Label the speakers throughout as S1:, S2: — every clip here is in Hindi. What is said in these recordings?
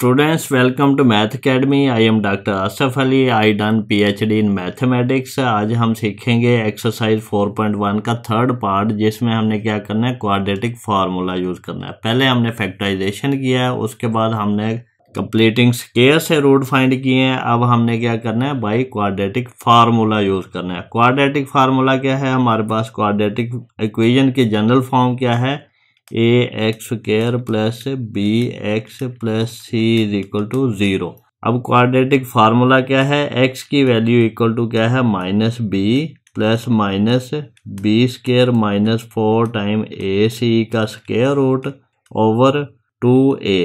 S1: students welcome to math academy I am doctor am Ali I done P H D in mathematics आज हम सीखेंगे एक्सरसाइज 4.1 का थर्ड पार्ट जिसमें हमने क्या करना है क्वाड्रेटिक फार्मूला यूज़ करना है पहले हमने फैक्टराइजेशन किया है उसके बाद हमने कंप्लीटिंग स्केयर से रूट फाइंड किए हैं अब हमने क्या करना है बाई क्वाड्रेटिक फार्मूला यूज़ करना है क्वाड्रेटिक फार्मूला क्या है हमारे पास क्वाड्रेटिक इक्वेजन की जनरल फॉर्म क्या है a x square plus b x plus c is equal to zero अब क्वाड्रेटिक फार्मूला क्या है एक्स की वैल्यू इक्वल टू क्या है minus b plus minus b square minus four time a c का square root over two a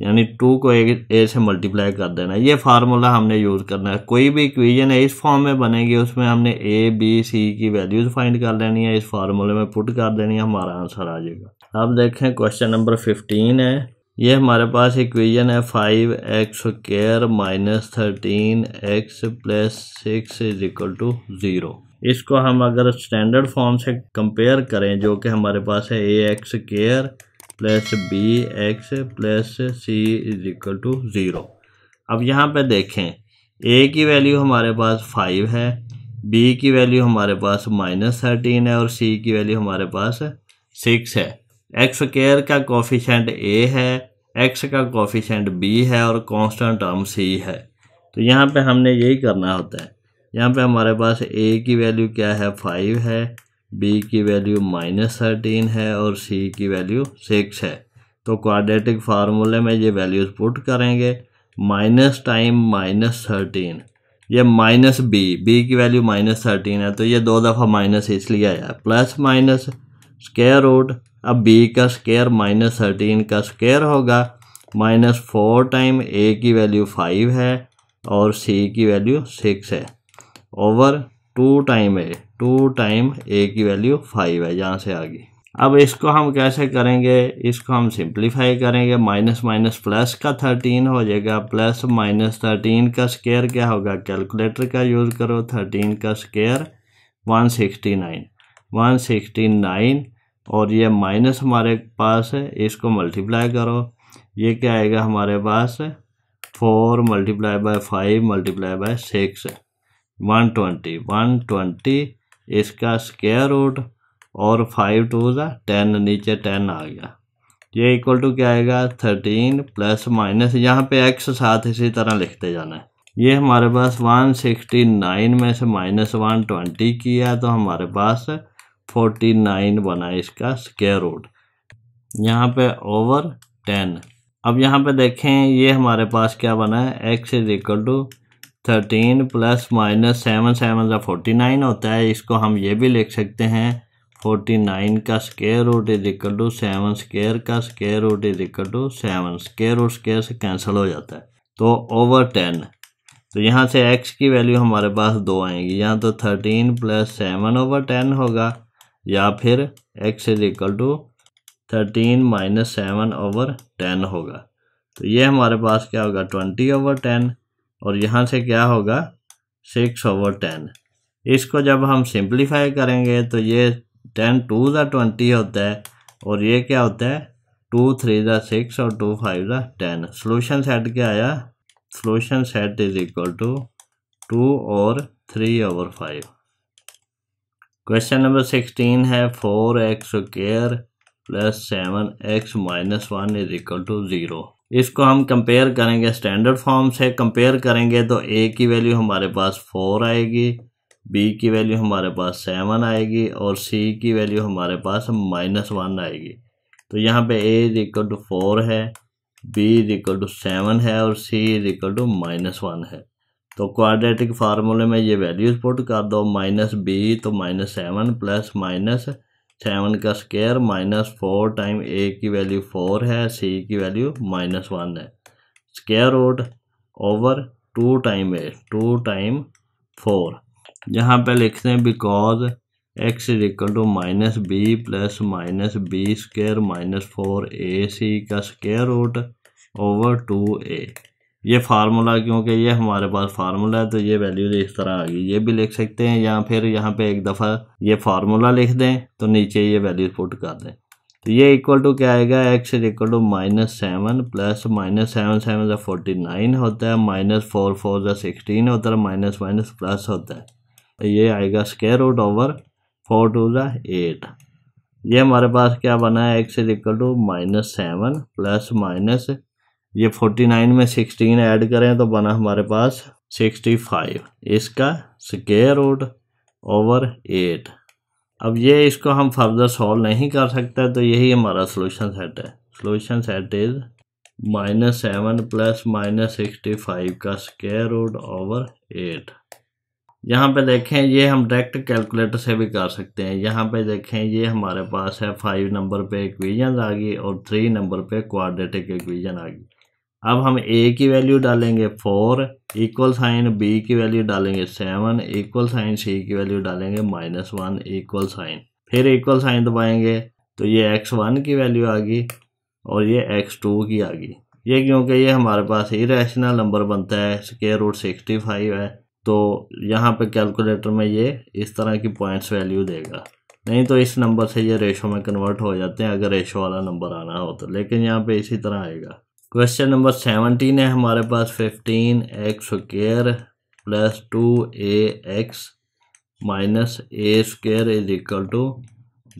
S1: यानी टू को ए, ए से मल्टीप्लाई कर देना ये फार्मूला हमने यूज़ करना है कोई भी इक्वेशन है इस फॉर्म में बनेगी उसमें हमने ए बी सी की वैल्यूज़ फाइंड कर लेनी है इस फार्मूले में पुट कर देनी है हमारा आंसर आ जाएगा अब देखें क्वेश्चन नंबर फिफ्टीन है ये हमारे पास इक्वेशन है five x square minus thirteen x plus six is equal to zero इसको हम अगर स्टैंडर्ड फॉर्म से कंपेयर करें जो कि हमारे पास है a x square plus b x plus c is equal to zero अब यहाँ पे देखें ए की वैल्यू हमारे पास फाइव है बी की वैल्यू हमारे पास माइनस थर्टीन है और सी की वैल्यू हमारे पास सिक्स है एक्स केयर का कॉफिशेंट ए है एक्स का कॉफिशेंट बी है और कांस्टेंट टर्म सी है तो यहाँ पे हमने यही करना होता है यहाँ पे हमारे पास ए की वैल्यू क्या है फाइव है बी की वैल्यू माइनस थर्टीन है और सी की वैल्यू सिक्स है तो क्वाड्रेटिक फार्मूले में ये वैल्यूज़ पुट करेंगे माइनस टाइम माइनस थर्टीन ये माइनस बी बी की वैल्यू माइनस थर्टीन है तो ये दो दफ़ा माइनस इसलिए आया प्लस माइनस स्केयर रूट अब बी का स्केयर माइनस थर्टीन का स्केयर होगा माइनस फोर टाइम ए की वैल्यू फाइव है और सी की वैल्यू सिक्स है over two time A to time ए की वैल्यू फाइव है यहाँ से आ गई अब इसको हम कैसे करेंगे इसको हम सिंप्लीफाई करेंगे माइनस माइनस प्लस का थर्टीन हो जाएगा प्लस माइनस थर्टीन का स्केयर क्या होगा कैलकुलेटर का यूज़ करो थर्टीन का square one sixty nine one sixty nine और ये माइनस हमारे पास है इसको मल्टीप्लाई करो ये क्या आएगा हमारे पास four multiply by five multiply by six one twenty one twenty इसका स्केयर रूट और फाइव टू ज़ा टेन नीचे टेन आ गया ये इक्वल टू क्या आएगा थर्टीन प्लस माइनस यहाँ पे एक्स साथ इसी तरह लिखते जाना है ये हमारे पास वन सिक्सटी नाइन में से माइनस वन ट्वेंटी किया तो हमारे पास फोर्टी नाइन बना है इसका स्केयर रूट यहाँ पे ओवर टेन अब यहाँ पे देखें ये हमारे पास क्या बना है x is equal to thirteen plus minus seven seven ज़ा फोर्टी नाइन होता है इसको हम ये भी लिख सकते हैं फोर्टी नाइन का square root is equal to seven square का square root is equal to seven square root square से कैंसिल हो जाता है तो ओवर टेन तो यहाँ से एक्स की वैल्यू हमारे पास दो आएंगी यहाँ तो thirteen plus seven over ten होगा या फिर x is equal to thirteen minus seven over ten होगा तो ये हमारे पास क्या होगा ट्वेंटी ओवर टेन और यहाँ से क्या होगा सिक्स ओवर टेन इसको जब हम सिंप्लीफाई करेंगे तो ये टेन टू द ट्वेंटी होता है और ये क्या होता है टू थ्री ज़ा सिक्स और टू फाइव द टेन सोलूशन सेट क्या आया solution set is equal to two और three over five question number sixteen है four x square plus seven x minus one is equal to zero इसको हम कंपेयर करेंगे स्टैंडर्ड फॉर्म से कंपेयर करेंगे तो ए की वैल्यू हमारे पास फोर आएगी बी की वैल्यू हमारे पास सेवन आएगी और सी की वैल्यू हमारे पास माइनस वन आएगी तो यहाँ पे a is equal to four है b is equal to seven है और c is equal to minus one है तो क्वाड्रेटिक फार्मूले में ये वैल्यूज पुट कर दो माइनस बी तो minus seven plus minus seven का स्केयर माइनस फोर टाइम ए की वैल्यू फोर है सी की वैल्यू माइनस वन है square root over two time A to time four यहाँ पे लिखते हैं because x is equal to minus b plus minus b square minus four a c का स्केयर रूट ओवर टू ए ये फार्मूला क्योंकि ये हमारे पास फार्मूला है तो ये वैल्यू इस तरह आ गई ये भी लिख सकते हैं या फिर यहाँ पे एक दफ़ा ये फार्मूला लिख दें तो नीचे ये वैल्यू पुट कर दें तो ये इक्वल टू क्या आएगा x is equal to minus seven plus minus seven seven सा फोर्टी नाइन होता है माइनस फोर फोर सा सिक्सटीन होता है माइनस माइनस प्लस होता है तो ये आएगा square root over four two सा एट ये हमारे पास क्या बना है x is equal to minus seven plus minus ये फोर्टी नाइन में सिक्सटीन ऐड करें तो बना हमारे पास सिक्सटी फाइव इसका स्केयर रूट ओवर एट अब ये इसको हम फर्दर सॉल्व नहीं कर सकते तो यही हमारा सोल्यूशन सेट है solution set is minus seven plus minus sixty five का स्केयर रूट ओवर एट यहाँ पे देखें ये हम डायरेक्ट कैलकुलेटर से भी कर सकते हैं यहाँ पे देखें ये हमारे पास है फाइव नंबर पे इक्वेशन आ गई और थ्री नंबर पे क्वाड्रेटिक इक्वेशन आ गई अब हम ए की वैल्यू डालेंगे फोर इक्वल साइन बी की वैल्यू डालेंगे सेवन इक्वल साइन सी की वैल्यू डालेंगे माइनस वन इक्वल साइन फिर इक्वल साइन दबाएंगे तो ये एक्स वन की वैल्यू आ गई और ये एक्स टू की आ गई ये क्योंकि ये हमारे पास इरेशनल नंबर बनता है स्केयर रूट सिक्सटी फाइव है तो यहाँ पे कैलकुलेटर में ये इस तरह की पॉइंट्स वैल्यू देगा नहीं तो इस नंबर से ये रेशो में कन्वर्ट हो जाते हैं अगर रेशो वाला नंबर आना हो तो लेकिन यहाँ पे इसी तरह आएगा क्वेश्चन नंबर सेवनटीन है हमारे पास fifteen x square plus two a x minus a square is equal to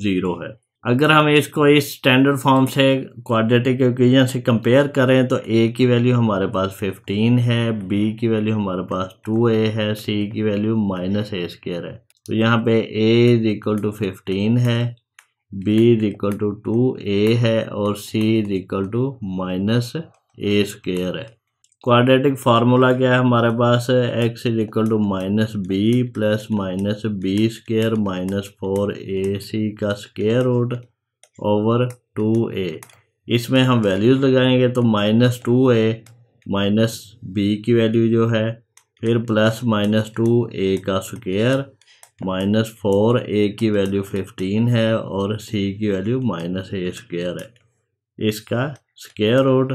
S1: zero है अगर हम इसको इस स्टैंडर्ड फॉर्म से क्वाड्रेटिक इक्वेशन से कंपेयर करें तो ए की वैल्यू हमारे पास फिफ्टीन है बी की वैल्यू हमारे पास टू ए है सी की वैल्यू माइनस ए स्क्र है तो यहाँ पे a is equal to fifteen है b equal to two a है और c equal to minus a square है क्वाड्रेटिक फार्मूला क्या है हमारे पास x is equal to minus b plus minus b square minus four a c का square root over two a इसमें हम वैल्यूज़ लगाएंगे तो minus two a minus b की वैल्यू जो है फिर प्लस माइनस टू ए का स्क्र माइनस फोर ए की वैल्यू फिफ्टीन है और सी की वैल्यू माइनस ए स्क्र है इसका square root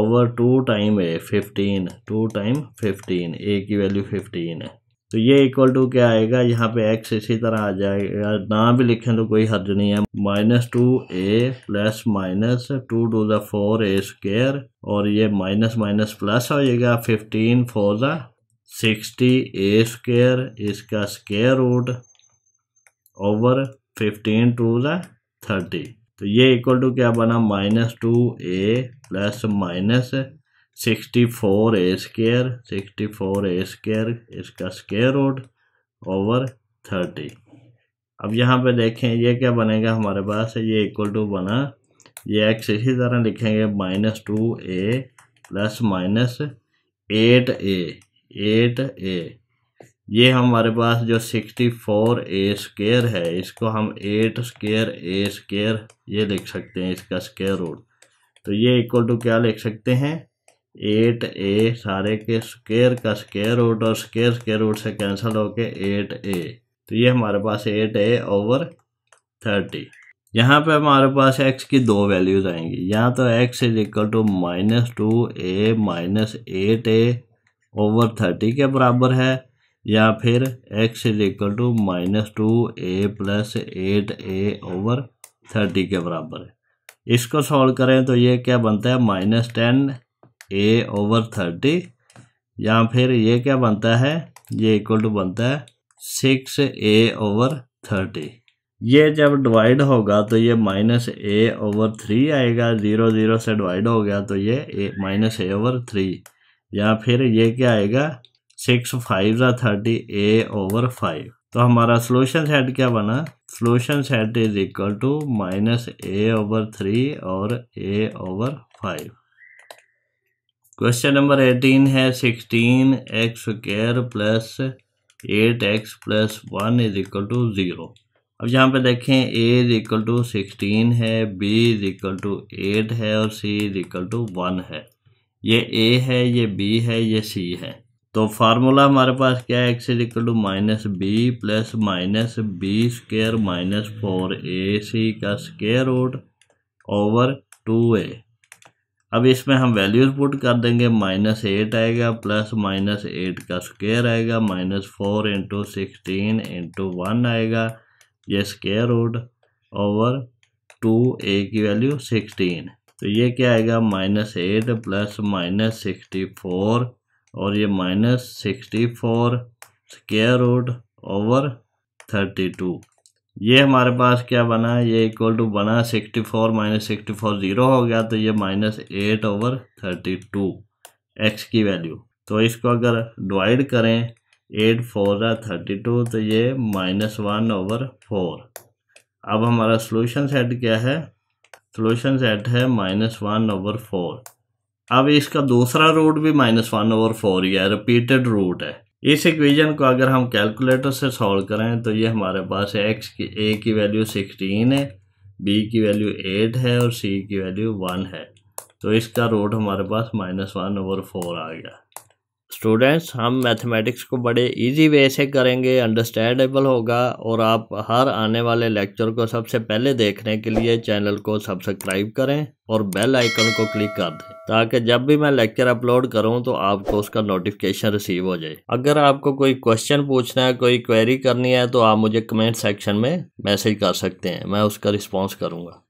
S1: over two time a fifteen two time fifteen a की वैल्यू फिफ्टीन है तो ये इक्वल टू क्या आएगा यहाँ पे एक्स इसी तरह आ जाएगा ना भी लिखें तो कोई हर्ज नहीं है minus two a plus minus two two the four a square और ये माइनस माइनस प्लस हो जाएगा fifteen four the sixty a square इसका square root over fifteen two the thirty तो ये इक्वल टू क्या बना minus two a plus minus sixty four a square sixty four a square इसका स्केयर रूट ओवर थर्टी अब यहाँ पे देखें ये क्या बनेगा हमारे पास ये इक्वल टू बना ये एक्स इसी तरह लिखेंगे minus two a plus minus eight a eight a ये हमारे पास जो सिक्सटी फोर ए स्केयर है इसको हम एट स्केयर ए स्केयर ये लिख सकते हैं इसका स्केयर रूट तो ये इक्वल टू क्या लिख सकते हैं एट ए सारे के स्केयर का स्केयर रूट और स्केयर स्केयर रूट से कैंसिल होके एट ए तो ये हमारे पास एट ए ओवर थर्टी यहाँ पे हमारे पास एक्स की दो वैल्यूज आएंगी यहाँ तो x is equal to minus two a minus eight a over thirty के बराबर है या फिर x is equal to minus two a plus eight a over thirty के बराबर है इसको सॉल्व करें तो ये क्या बनता है minus ten a over thirty या फिर ये क्या बनता है ये इक्वल टू बनता है सिक्स ए ओवर थर्टी ये जब डिवाइड होगा तो ये माइनस ए ओवर थ्री आएगा ज़ीरो ज़ीरो से डिवाइड हो गया तो ये माइनस ए ओवर थ्री या फिर ये क्या आएगा सिक्स फाइव या थर्टी ए ओवर फाइव तो हमारा सोल्यूशन सेट क्या बना solution set is equal to minus a over three और a over five question number eighteen है sixteen x square plus eight x plus one is equal to zero अब यहाँ पे देखें a is equal to sixteen है b is equal to eight है और c is equal to one है ये ए है ये बी है ये सी है तो फार्मूला हमारे पास क्या है x is equal to minus b plus minus b square minus four a c का square root over two a अब इसमें हम वैल्यूज पुट कर देंगे माइनस एट आएगा प्लस माइनस एट का स्केयर आएगा minus four into sixteen into one आएगा ये square root over two a की वैल्यू सिक्सटीन तो ये क्या आएगा minus eight plus minus sixty four और ये minus sixty four square root over thirty two ये हमारे पास क्या बना ये इक्वल टू बना sixty four minus sixty four zero हो गया तो ये minus eight over thirty two x की वैल्यू तो इसको अगर डिवाइड करें एट फोर थर्टी टू तो ये माइनस वन ओवर फोर अब हमारा सॉल्यूशन सेट क्या है सोल्यूशन सेट है माइनस वन ओवर फोर अब इसका दूसरा रूट भी माइनस वन ओवर फोर ही है रिपीटेड रूट है इस इक्वेशन को अगर हम कैलकुलेटर से सॉल्व करें तो ये हमारे पास है एक्स की ए की वैल्यू सिक्सटीन है बी की वैल्यू एट है और सी की वैल्यू वन है तो इसका रूट हमारे पास माइनस वन ओवर फोर आ गया स्टूडेंट्स हम मैथमेटिक्स को बड़े इजी वे से करेंगे अंडरस्टैंडेबल होगा और आप हर आने वाले लेक्चर को सबसे पहले देखने के लिए चैनल को सब्सक्राइब करें और बेल आइकन को क्लिक कर दें ताकि जब भी मैं लेक्चर अपलोड करूं तो आपको उसका नोटिफिकेशन रिसीव हो जाए अगर आपको कोई क्वेश्चन पूछना है कोई क्वेरी करनी है तो आप मुझे कमेंट सेक्शन में मैसेज कर सकते हैं मैं उसका रिस्पॉन्स करूँगा